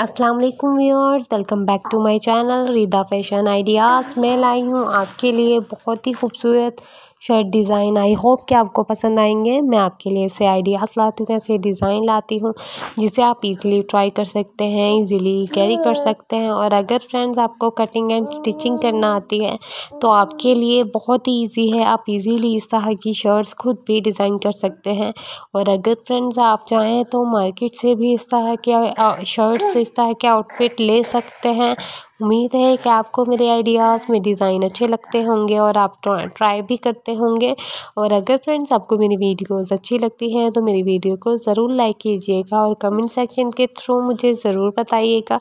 अस्सलाम वालेकुम viewers welcome back to my channel Rida fashion ideas मैं लाई हूँ आपके लिए बहुत ही खूबसूरत शर्ट डिज़ाइन आई होप कि आपको पसंद आएंगे मैं आपके लिए ऐसे आइडियाज़ लाती हूँ ऐसे डिज़ाइन लाती हूँ जिसे आप इजीली ट्राई कर सकते हैं इजीली कैरी कर हाँ। सकते हैं और अगर फ्रेंड्स आपको कटिंग एंड स्टिचिंग करना आती है तो आपके लिए बहुत ही ईजी है आप इजीली इस तरह की शर्ट्स खुद भी डिज़ाइन कर सकते हैं और अगर फ्रेंड्स आप चाहें तो मार्केट से भी इस तरह के शर्ट्स इस तरह के आउटफिट ले सकते हैं उम्मीद है कि आपको मेरे आइडियाज़ में डिज़ाइन अच्छे लगते होंगे और आप ट्राई भी करते होंगे और अगर फ्रेंड्स आपको मेरी वीडियोस अच्छी लगती हैं तो मेरी वीडियो को ज़रूर लाइक कीजिएगा और कमेंट सेक्शन के थ्रू मुझे ज़रूर बताइएगा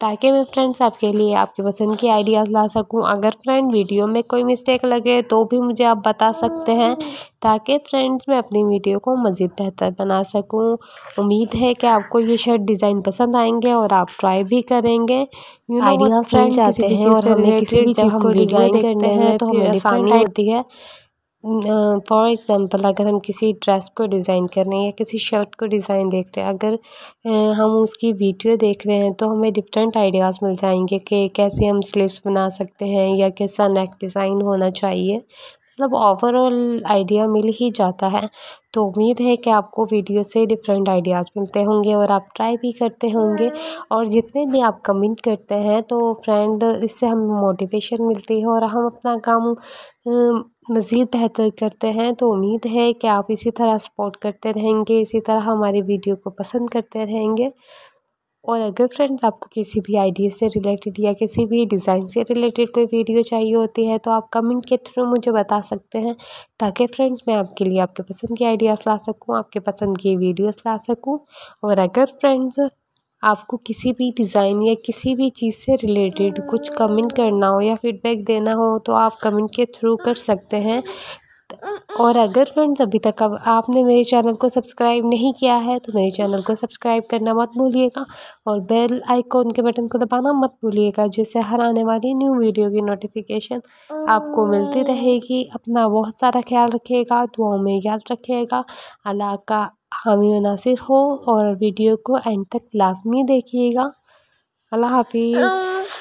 ताकि मैं फ्रेंड्स आपके लिए आपके पसंद की आइडियाज़ ला सकूं अगर फ्रेंड वीडियो में कोई मिस्टेक लगे तो भी मुझे आप बता सकते हैं ताकि फ्रेंड्स मैं अपनी वीडियो को मज़ीद बेहतर बना सकूं उम्मीद है कि आपको ये शर्ट डिज़ाइन पसंद आएंगे और आप ट्राई भी करेंगे आइडियाज़ फ्रेंड्स आते हैं और हमें किसी भी चीज़ को डिज़ाइन करने हैं तो, तो हमें आसानी होती है फॉर एग्ज़ाम्पल अगर हम किसी ड्रेस को डिज़ाइन कर रहे हैं या किसी शर्ट को डिज़ाइन देख रहे हैं अगर हम उसकी वीडियो देख रहे हैं तो हमें डिफरेंट आइडियाज़ मिल जाएंगे कि कैसे हम स्लीव्स बना सकते हैं या कैसा नेक डिज़ाइन होना चाहिए मतलब ओवरऑल आइडिया मिल ही जाता है तो उम्मीद है कि आपको वीडियो से डिफरेंट आइडियाज़ मिलते होंगे और आप ट्राई भी करते होंगे और जितने भी आप कमेंट करते हैं तो फ्रेंड इससे हमें मोटिवेशन मिलती है और हम अपना काम मज़ीद बेहतर करते हैं तो उम्मीद है कि आप इसी तरह सपोर्ट करते रहेंगे इसी तरह हमारी वीडियो को पसंद करते रहेंगे और अगर फ्रेंड्स आपको किसी भी आइडिया से रिलेटेड या किसी भी डिज़ाइन से रिलेटेड कोई वीडियो चाहिए होती है तो आप कमेंट के थ्रू मुझे बता सकते हैं ताकि फ्रेंड्स मैं आपके लिए आपके पसंद के आइडियाज़ ला सकूँ आपके पसंद की वीडियोस ला सकूँ और अगर फ्रेंड्स आपको किसी भी डिज़ाइन या किसी भी चीज़ से रिलेटेड कुछ कमेंट करना हो या फीडबैक देना हो तो आप कमेंट के थ्रू कर सकते हैं और अगर फ्रेंड्स अभी तक अब आपने मेरे चैनल को सब्सक्राइब नहीं किया है तो मेरे चैनल को सब्सक्राइब करना मत भूलिएगा और बेल आइकॉन के बटन को दबाना मत भूलिएगा जिससे हर आने वाली न्यू वीडियो की नोटिफिकेशन आपको मिलती रहेगी अपना बहुत सारा ख्याल रखिएगा दुआओं में याद रखिएगा अल्लाह का हामी नासिर हो और वीडियो को एंड तक लाजमी देखिएगा अल्लाह हाफिज़